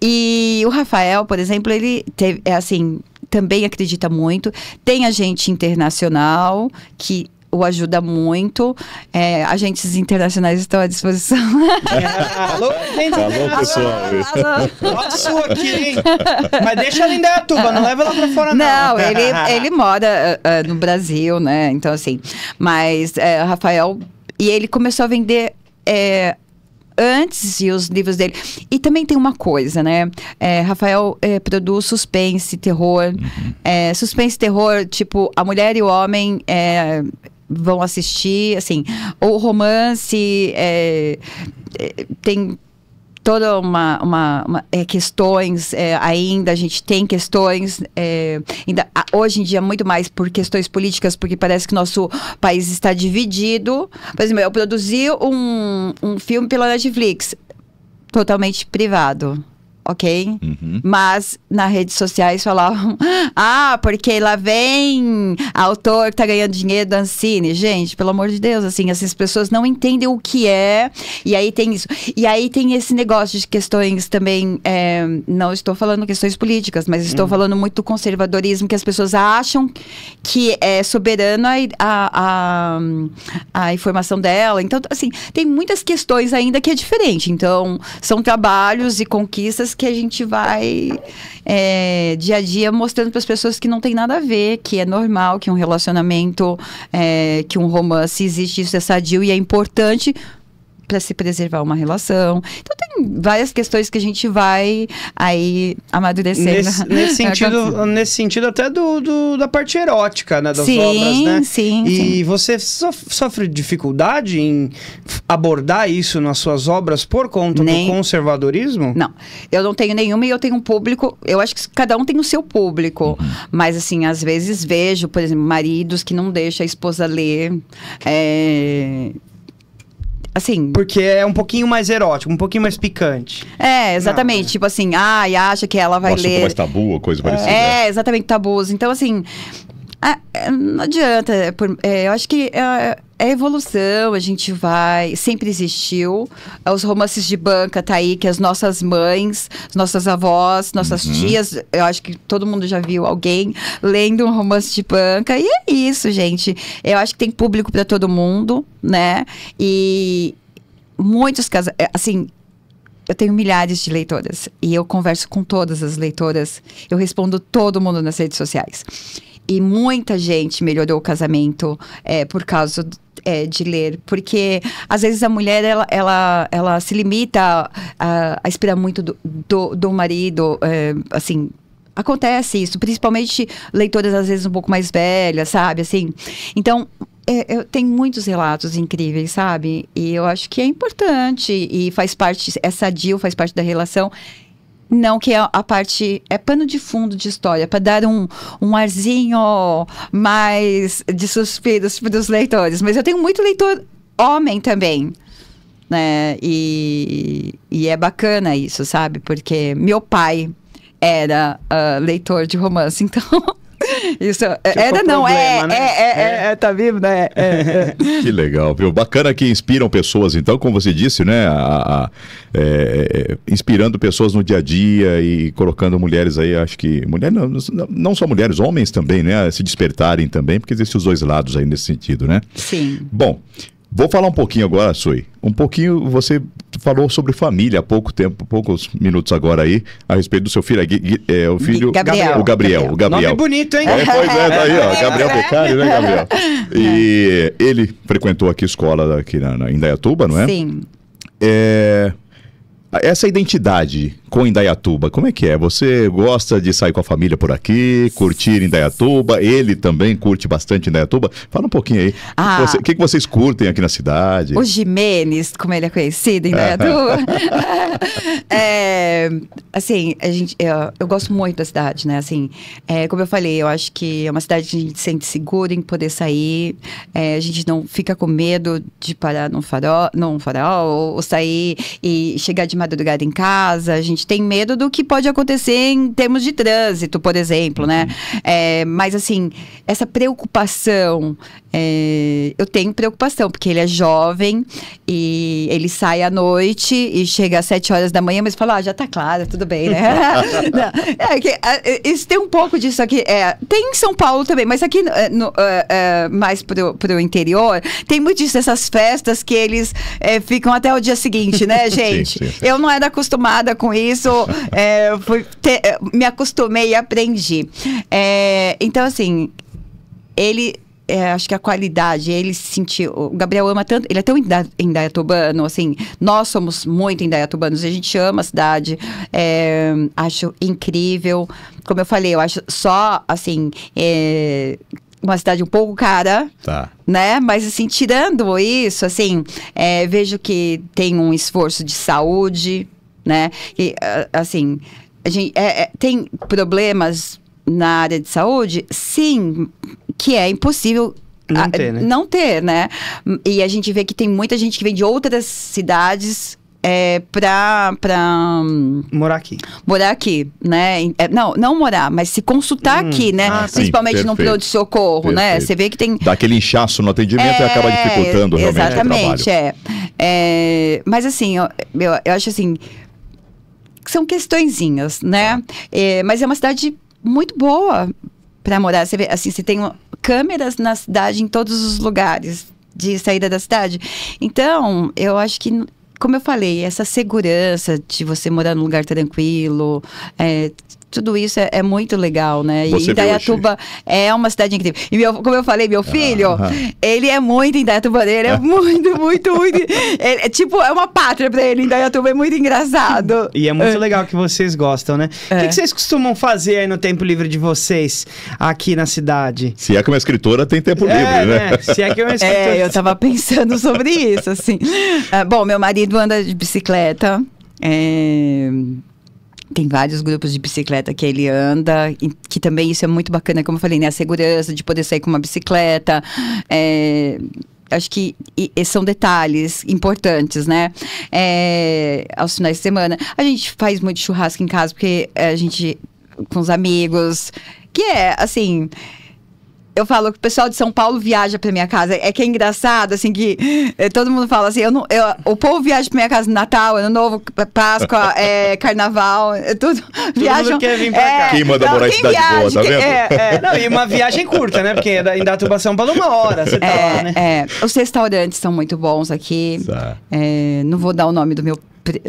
E o Rafael, por exemplo, ele teve, é assim, também acredita muito. Tem a gente internacional que o ajuda muito. É, agentes internacionais estão à disposição. Alô, gente, Alô pessoal. Alô, alô. sua aqui, hein? Mas deixa ela em Dayatuba, não leva ela pra fora, não. Não, ele, ele mora uh, no Brasil, né? Então, assim. Mas uh, Rafael. E ele começou a vender. É, antes e os livros dele. E também tem uma coisa, né? É, Rafael é, produz suspense, terror. Uhum. É, suspense, terror, tipo, a mulher e o homem vão assistir, assim, ou romance é, é, tem toda uma, uma, uma é, questões é, ainda a gente tem questões é, ainda hoje em dia muito mais por questões políticas porque parece que nosso país está dividido por exemplo eu produzi um, um filme pela Netflix totalmente privado ok? Uhum. Mas nas redes sociais falavam, ah, porque lá vem autor que tá ganhando dinheiro da Ancine. Gente, pelo amor de Deus, assim, essas pessoas não entendem o que é. E aí tem isso. E aí tem esse negócio de questões também. É, não estou falando questões políticas, mas estou uhum. falando muito do conservadorismo, que as pessoas acham que é soberano a, a, a informação dela. Então, assim, tem muitas questões ainda que é diferente. Então, são trabalhos e conquistas que a gente vai é, dia a dia mostrando para as pessoas que não tem nada a ver, que é normal, que um relacionamento, é, que um romance existe, isso é sadio e é importante para se preservar uma relação. Então tem várias questões que a gente vai aí amadurecendo. Nesse, nesse sentido, nesse sentido até do, do, da parte erótica, né, das sim, obras, né? Sim, e sim. E você sofre dificuldade em abordar isso nas suas obras por conta Nem, do conservadorismo? Não. Eu não tenho nenhuma e eu tenho um público, eu acho que cada um tem o seu público, uhum. mas assim, às vezes vejo, por exemplo, maridos que não deixam a esposa ler é, assim. Porque é um pouquinho mais erótico, um pouquinho mais picante. É, exatamente. Não, tipo assim, ah, e acha que ela vai Nossa, ler. mais tabu, coisa é. parecida. É, exatamente, tabus. Então, assim. É, é, não adianta. É por, é, eu acho que é, é evolução, a gente vai, sempre existiu. Ah, os romances de banca tá aí, que as nossas mães, nossas avós, nossas uhum. tias, eu acho que todo mundo já viu alguém lendo um romance de banca. E é isso, gente. Eu acho que tem público para todo mundo, né? E muitos casos, é, assim, eu tenho milhares de leitoras e eu converso com todas as leitoras, eu respondo todo mundo nas redes sociais. E muita gente melhorou o casamento é, por causa é, de ler, porque às vezes a mulher ela, ela, ela se limita a, a esperar muito do, do, do marido, é, assim, acontece isso, principalmente leitoras às vezes um pouco mais velhas, sabe? Assim, então é, eu é, tenho muitos relatos incríveis, sabe? E eu acho que é importante e faz parte essa deal faz parte da relação não, que a, a parte é pano de fundo de história, para dar um, um arzinho mais de suspiros assim, para os leitores. Mas eu tenho muito leitor homem também. Né? E, e é bacana isso, sabe? Porque meu pai era uh, leitor de romance, então Isso é, era não, é, problema, né? é, né? é, é, é, tá vivo, né? É, é. que legal, viu? Bacana que inspiram pessoas, então, como você disse, né? A, a, inspirando pessoas no dia a dia e colocando mulheres aí, acho que mulher não, não só mulheres, homens também, né? Se despertarem também, porque existem os dois lados aí nesse sentido, né? Sim. Bom, Vou falar um pouquinho agora, Sui. Um pouquinho, você falou sobre família há pouco tempo, poucos minutos agora aí, a respeito do seu filho, é, é o filho... Gabriel. O Gabriel, Gabriel. o Gabriel. Nome bonito, hein? É, pois é, daí, tá ó, Gabriel Beccari, né, Gabriel? E ele frequentou aqui escola aqui na, na Indaiatuba, não é? Sim. É... Essa identidade com Indaiatuba, como é que é? Você gosta de sair com a família por aqui, curtir Indaiatuba? Ele também curte bastante Indaiatuba? Fala um pouquinho aí. O ah, que, que, que, vocês curtem aqui na cidade? O Jimenez, como ele é conhecido em Indaiatuba. é, assim, a gente, eu, eu, gosto muito da cidade, né? Assim, é, como eu falei, eu acho que é uma cidade que a gente se sente seguro em poder sair. É, a gente não fica com medo de parar num farol, num farol ou, ou sair e chegar de madrugada em casa, a gente tem medo do que pode acontecer em termos de trânsito, por exemplo, né? Uhum. É, mas assim, essa preocupação, é, eu tenho preocupação, porque ele é jovem e ele sai à noite e chega às sete horas da manhã, mas fala, ah, já tá claro, tudo bem, né? Não, é, que, é, isso tem um pouco disso aqui. É, tem em São Paulo também, mas aqui no, é, é, é, mais pro, pro interior, tem muito disso, essas festas que eles ficam até o dia seguinte, né, gente? sim, sim, sim eu não era acostumada com isso, é, fui eh, me acostumei e aprendi. É, então, assim, ele. É, acho que a qualidade, ele se sentiu. O Gabriel ama tanto, ele é tão indaiatubano, assim, nós somos muito indaiatubanos, a gente ama a cidade, é, acho incrível. Como eu falei, eu acho só, assim, é, uma cidade um pouco cara. Tá. Né? Mas, assim, tirando isso, assim, é, vejo que tem um esforço de saúde, né? E, assim, a gente, é, é, tem problemas na área de saúde? Sim, que é impossível não ter, né? não ter, né? E a gente vê que tem muita gente que vem de outras cidades é, pra pra hum, morar aqui. Morar aqui, né? É, não, não morar, mas se consultar hum, aqui, né? Ah, Principalmente num no pronto-socorro, né? Você vê que tem. Dá aquele inchaço no atendimento é, e acaba dificultando realmente exatamente, o trabalho. É. é. Mas assim, eu, eu, eu, acho assim. São questõezinhas, né? É, mas é uma cidade muito boa para morar. Você vê, assim, você tem câmeras na cidade em todos os lugares de saída da cidade. Então, eu acho que como eu falei, essa segurança de você morar num lugar tranquilo, é, tudo isso é, é, muito legal, né? Você e Indaiatuba é uma cidade incrível. E meu, como eu falei, meu filho, ah, ah. ele é muito ele é muito, muito, muito. é, é, tipo, é uma pátria pra ele, Indaiatuba, é muito engraçado. E é muito é. legal que vocês gostam, né? O é. que, que, vocês costumam fazer aí no tempo livre de vocês, aqui na cidade? Se é que uma escritora tem tempo é, livre, né? né? Se é que uma escritora... É, eu tava pensando sobre isso, assim. Ah, bom, meu marido anda de bicicleta. É, tem vários grupos de bicicleta que ele anda, que também isso é muito bacana, como eu falei, né? A segurança de poder sair com uma bicicleta. É, acho que e, e são detalhes importantes, né? É, aos finais de semana. A gente faz muito churrasco em casa, porque a gente, com os amigos, que é, assim eu falo que o pessoal de São Paulo viaja pra minha casa. É que é engraçado, assim, que é, todo mundo fala assim, eu não, eu, o povo viaja pra minha casa no Natal, Ano Novo, Páscoa, é, Carnaval, é, tudo. Todo viajam. Mundo quer vir pra é. cá. Quem manda não, morar em cidade viaja, boa, tá vendo? É, é, não, e uma viagem curta, né? Porque em Datuba, São Paulo, uma hora você tá é, lá, né? É, os restaurantes são muito bons aqui. Tá. não vou dar o nome do meu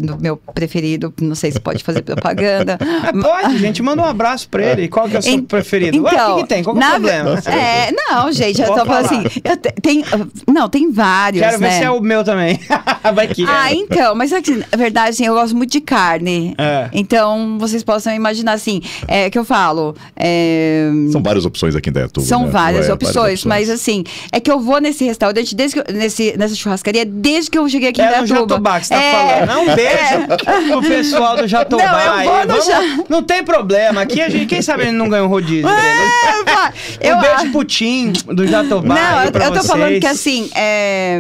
no meu preferido, não sei se pode fazer propaganda. pode, gente, manda um abraço pra ele. Qual que é o seu preferido? Então, o que, então, que, tem? Qual que é o problema? É, não, gente, eu tô falando assim, tem, ah, não, tem vários, Quero né? ver se é o meu também. Vai que Ah, então, mas é que, na verdade, assim, eu gosto muito de carne. É. Então, vocês possam imaginar, assim, é que eu falo... É... São várias opções aqui em São né? várias, é, opções, várias, opções, mas assim, é que eu vou nesse restaurante, desde que, nesse, nessa churrascaria, desde que eu cheguei aqui é, em Detuba. É que você tá é, falando, não? um beijo pro pessoal do Jatobá não, aí. Não tem problema. Aqui a gente, quem sabe ele não ganhou rodízio. É, eu, um beijo pro Tim do Jatobá. Não, eu, eu tô falando que assim. É...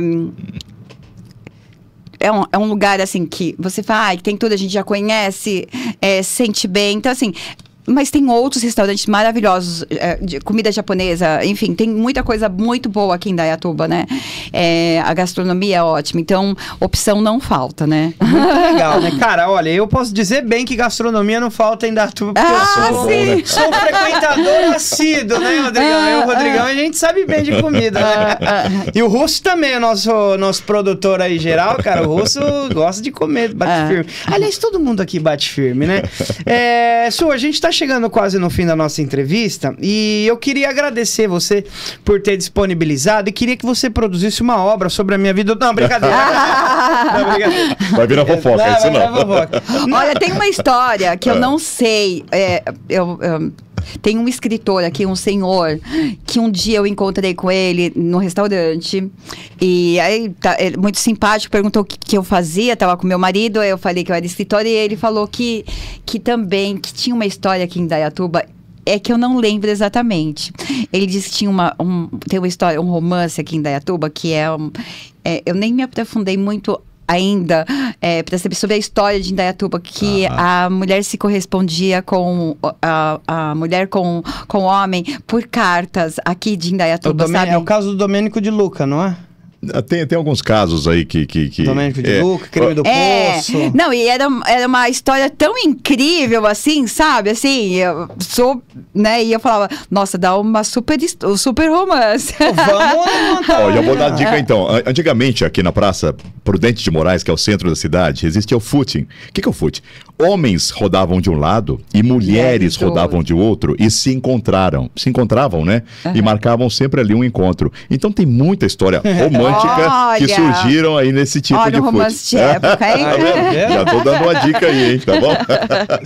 É um, é um, lugar assim que você fala, ah, tem tudo, a gente já conhece, é, sente bem. Então, assim, mas tem outros restaurantes maravilhosos, é, de comida japonesa, enfim, tem muita coisa muito boa aqui em Dayatuba, né? É, a gastronomia é ótima, então opção não falta, né? Muito legal, né? Cara, olha, eu posso dizer bem que gastronomia não falta em Dayatuba, porque ah, eu sou, sim. Né? sou um frequentador nascido, né, Rodrigão? e o Rodrigão, a gente sabe bem de comida, né? e o Russo também, é nosso, nosso produtor aí geral, cara, o Russo gosta de comer, bate é. firme. Aliás, todo mundo aqui bate firme, né? É, Su, a gente tá Tá chegando quase no fim da nossa entrevista e eu queria agradecer você por ter disponibilizado e queria que você produzisse uma obra sobre a minha vida. Não, brincadeira. não, brincadeira. Vai virar fofoca, é não, isso não. Fofoca. Olha, tem uma história que eu é. não sei. É, eu, eu tem um escritor aqui, um senhor, que um dia eu encontrei com ele no restaurante. E aí, tá, ele, é muito simpático, perguntou o que, que, eu fazia. Tava com meu marido, eu falei que eu era escritora. E ele falou que, que também, que tinha uma história aqui em Dayatuba é que eu não lembro exatamente. Ele disse que tinha uma, um, tem uma história, um romance aqui em Dayatuba, que é, um, é Eu nem me aprofundei muito ainda é, para saber sobre a história de Indaiatuba, que a mulher se correspondia com a, a, mulher com, com o homem por cartas aqui de Indaiatuba. O É o caso do Domênico de Luca, não é? Tem, tem alguns casos aí que. que, que Domênico de é, Luca, crime do é, poço. Não, e era, era uma história tão incrível, assim, sabe? Assim, eu sou, né? E eu falava, nossa, dá uma super, super romance. Vamos Olha, então. eu vou dar dica é. então. Antigamente, aqui na Praça Prudente de Moraes, que é o centro da cidade, existia o footing. O que, que é o footing? Homens rodavam de um lado e mulheres rodavam de outro e se encontraram. Se encontravam, né? Uhum. E marcavam sempre ali um encontro. Então tem muita história romântica romântica olha, que surgiram aí nesse tipo olha de um romance de época, hein? é, já tô dando uma dica aí, hein, tá bom?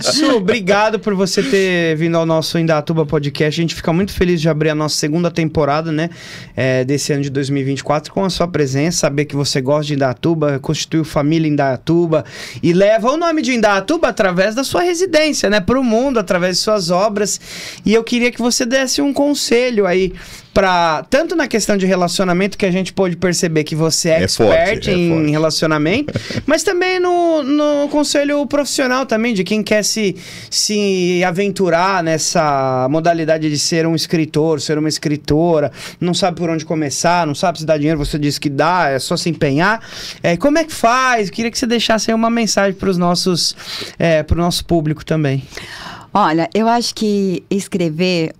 Su, obrigado por você ter vindo ao nosso Indatuba Podcast. A gente fica muito feliz de abrir a nossa segunda temporada, né? É, desse ano de 2024, com a sua presença, saber que você gosta de Indatuba, constituiu família Indatuba e leva o nome de Indatuba através da sua residência, né? Para o mundo, através de suas obras. E eu queria que você desse um conselho aí para tanto na questão de relacionamento que a gente pôde perceber que você é, é expert é forte, em é relacionamento, mas também no, no conselho profissional também de quem quer se, se aventurar nessa modalidade de ser um escritor, ser uma escritora, não sabe por onde começar, não sabe se dá dinheiro, você disse que dá, é só se empenhar. É, como é que faz? Queria que você deixasse aí uma mensagem para os nossos é, para o nosso público também. Olha, eu acho que escrever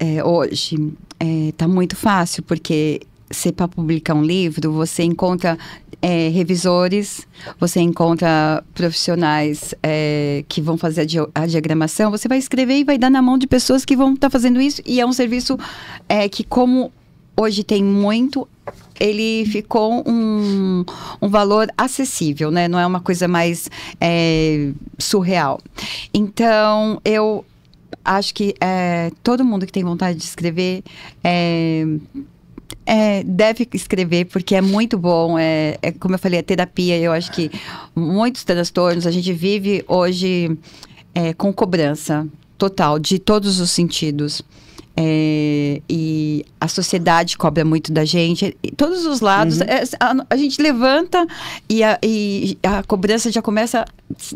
é, hoje é, tá muito fácil, porque se para publicar um livro, você encontra é, revisores, você encontra profissionais é, que vão fazer a, a, diagramação, você vai escrever e vai dar na mão de pessoas que vão estar tá fazendo isso. E é um serviço é, que, como hoje tem muito, ele ficou um, um valor acessível, né? Não é uma coisa mais é, surreal. Então, eu acho que é, todo mundo que tem vontade de escrever é, é, deve escrever, porque é muito bom. É, é, como eu falei, é terapia. Eu acho que muitos transtornos a gente vive hoje é, com cobrança total, de todos os sentidos. É, e a sociedade cobra muito da gente, todos os lados. Uhum. É, a, a, gente levanta e a, e a cobrança já começa.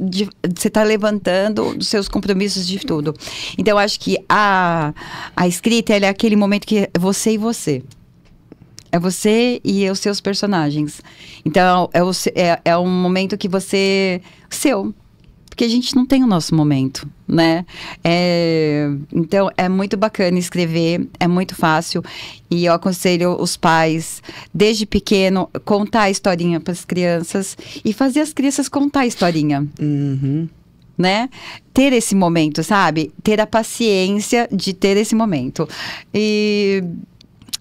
De, você está levantando dos seus compromissos de tudo. Então, acho que a, a escrita é aquele momento que é você e você. É você e os seus personagens. Então, é, o, é, é um momento que você. seu porque a gente não tem o nosso momento, né? É, então é muito bacana escrever, é muito fácil e eu aconselho os pais desde pequeno contar a historinha para as crianças e fazer as crianças contar a historinha. Uhum. Né? Ter esse momento, sabe? Ter a paciência de ter esse momento. E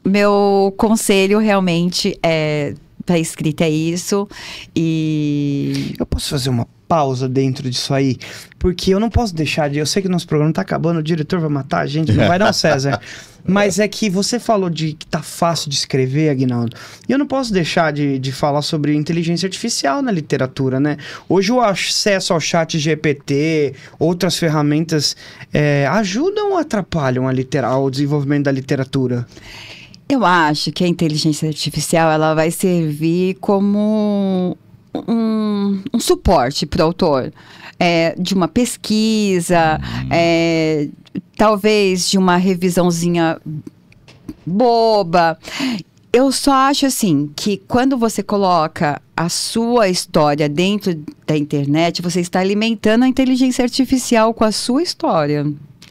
meu conselho realmente é está escrito é isso. E. Eu posso fazer uma pausa dentro disso aí, porque eu não posso deixar de. Eu sei que o nosso programa tá acabando, o diretor vai matar a gente, não vai não, César. Mas é que você falou de que tá fácil de escrever, Aguinaldo. E eu não posso deixar de, de falar sobre inteligência artificial na literatura, né? Hoje o acesso ao chat GPT, outras ferramentas é, ajudam ou atrapalham a literal o desenvolvimento da literatura? Eu acho que a inteligência artificial ela vai servir como um, um suporte para o autor é, de uma pesquisa, uhum. é, talvez de uma revisãozinha boba. Eu só acho assim que quando você coloca a sua história dentro da internet, você está alimentando a inteligência artificial com a sua história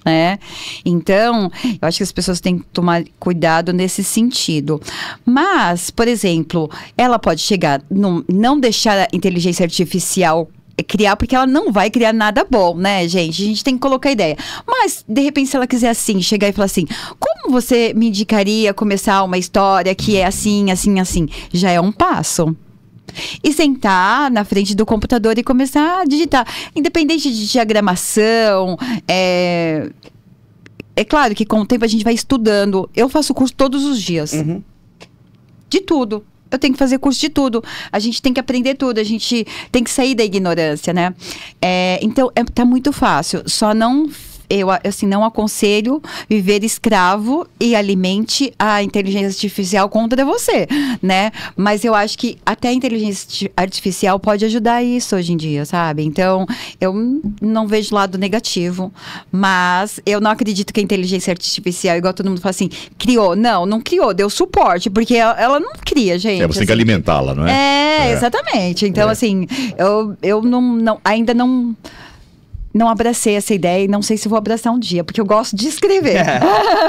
né? Então, eu acho que as pessoas têm que tomar cuidado nesse sentido. Mas, por exemplo, ela pode chegar, num, não deixar a inteligência artificial eh, criar, porque ela não vai criar nada bom, né, gente? A gente tem que colocar ideia. Mas, de repente, se ela quiser assim, chegar e falar assim: como você me indicaria começar uma história que é assim, assim, assim? Já é um passo e sentar na frente do computador e começar a digitar. Independente de diagramação, é. É claro que com o tempo a gente vai estudando. Eu faço curso todos os dias. Uhum. De tudo eu tenho que fazer curso de tudo. A gente tem que aprender tudo, a gente tem que sair da ignorância, né? É, então, está é, tá muito fácil. Só não eu assim não aconselho viver escravo e alimente a inteligência artificial contra você, né? Mas eu acho que até a inteligência artificial pode ajudar isso hoje em dia, sabe? Então, eu não vejo lado negativo, mas eu não acredito que a inteligência artificial, igual todo mundo fala assim, criou. Não, não criou, deu suporte, porque ela, ela não cria, gente. É, você assim. tem que assim. alimentá-la, não é? é? É, exatamente. Então, é. assim, eu, eu não, não, ainda não não abracei essa ideia e não sei se vou abraçar um dia, porque eu gosto de escrever.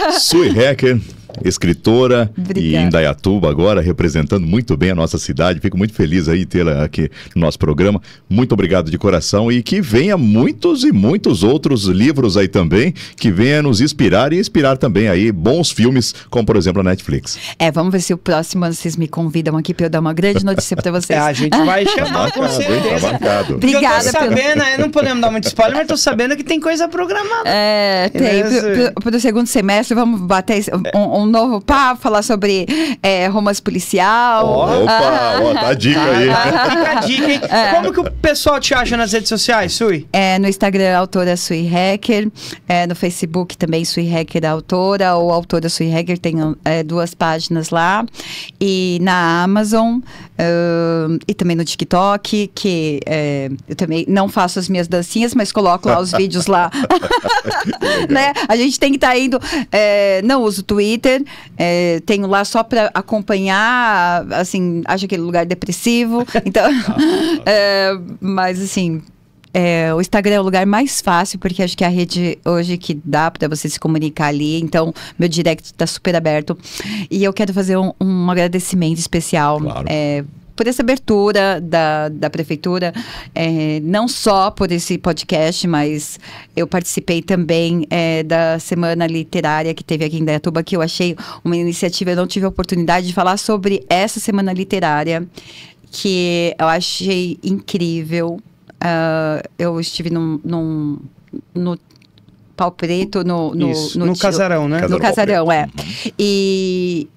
É. Sui Hacker escritora Obrigada. e em Dayatuba agora, representando muito bem a nossa cidade. Fico muito feliz aí tê-la aqui no nosso programa. Muito obrigado de coração e que venha muitos e muitos outros livros aí também, que venha nos inspirar e inspirar também aí bons filmes, como por exemplo a Netflix. É, vamos ver se o próximo vocês me convidam aqui para eu dar uma grande notícia para vocês. É, a gente vai chamar tá com certeza. Tá Obrigada. Eu tô sabendo, eu não podemos dar muito spoiler, mas tô sabendo que tem coisa programada. É, tem. Pro, pro, pro, segundo semestre, vamos bater um, um um novo papo, falar sobre é, romance policial. Oh, opa, ó, ah. dá tá a dica aí. Ah. Ah, fica a dica, hein? É. Como que o pessoal te acha nas redes sociais, Sui? É, no Instagram, autora Sui Hacker. É, no Facebook também, Sui Hacker Autora ou Autora Sui Hacker. Tem é, duas páginas lá. E na Amazon uh, e também no TikTok, que é, eu também não faço as minhas dancinhas, mas coloco lá os vídeos lá. né? A gente tem que estar tá indo... É, não uso Twitter é, tenho lá só para acompanhar, assim, acho aquele lugar depressivo. Então, ah. é, mas assim. É, o Instagram é o lugar mais fácil, porque acho que é a rede hoje que dá para você se comunicar ali. Então, meu direct está super aberto. E eu quero fazer um, um agradecimento especial. Claro. É, por essa abertura da, da prefeitura, é, não só por esse podcast, mas eu participei também é, da Semana Literária que teve aqui em Dayatuba, que eu achei uma iniciativa, eu não tive a oportunidade de falar sobre essa Semana Literária, que eu achei incrível. Uh, eu estive num, num, no Pau Preto, no, no, Isso, no, no casarão, né? no casarão, é. E,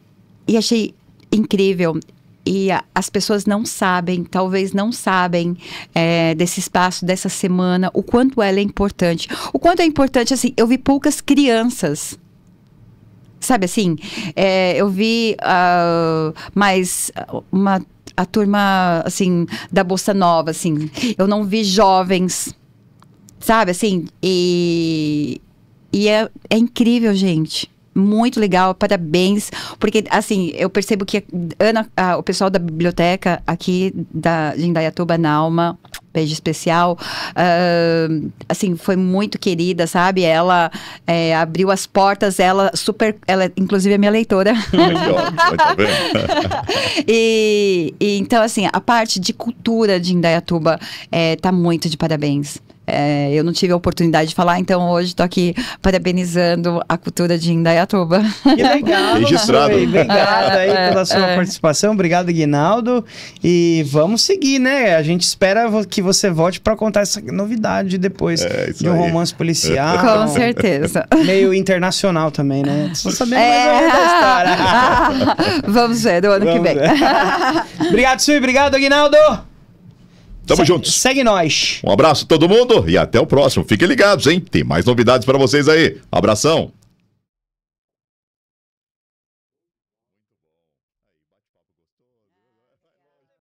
e achei incrível e a, as pessoas não sabem, talvez não sabem é, desse espaço, dessa semana, o quanto ela é importante. O quanto é importante, assim, eu vi poucas crianças sabe assim, é, eu vi uh, mais uma a turma assim da bolsa nova, assim, eu não vi jovens, sabe assim, e e é, é incrível, gente muito legal, parabéns. Porque, assim, eu percebo que a Ana, a, o pessoal da biblioteca aqui da, de Indaiatuba, na Alma, beijo especial, uh, assim, foi muito querida, sabe? Ela é, abriu as portas, ela super. Ela, inclusive, é minha leitora. e, e, então, assim, a parte de cultura de Indaiatuba é, tá muito de parabéns. É, eu não tive a oportunidade de falar, então hoje estou aqui parabenizando a cultura de Indaiatuba. Que legal! Registrado. Obrigada aí pela é. sua é. participação, obrigado, Guinaldo. E vamos seguir, né? A gente espera que você volte para contar essa novidade depois é, de um romance policial. Com certeza. Meio internacional também, né? Só saber é. mais da história. vamos ver, do ano vamos que vem. obrigado, Sui, obrigado, Guinaldo! Tamo Se juntos. Segue nós. Um abraço a todo mundo e até o próximo. Fiquem ligados, hein? Tem mais novidades para vocês aí. Abração.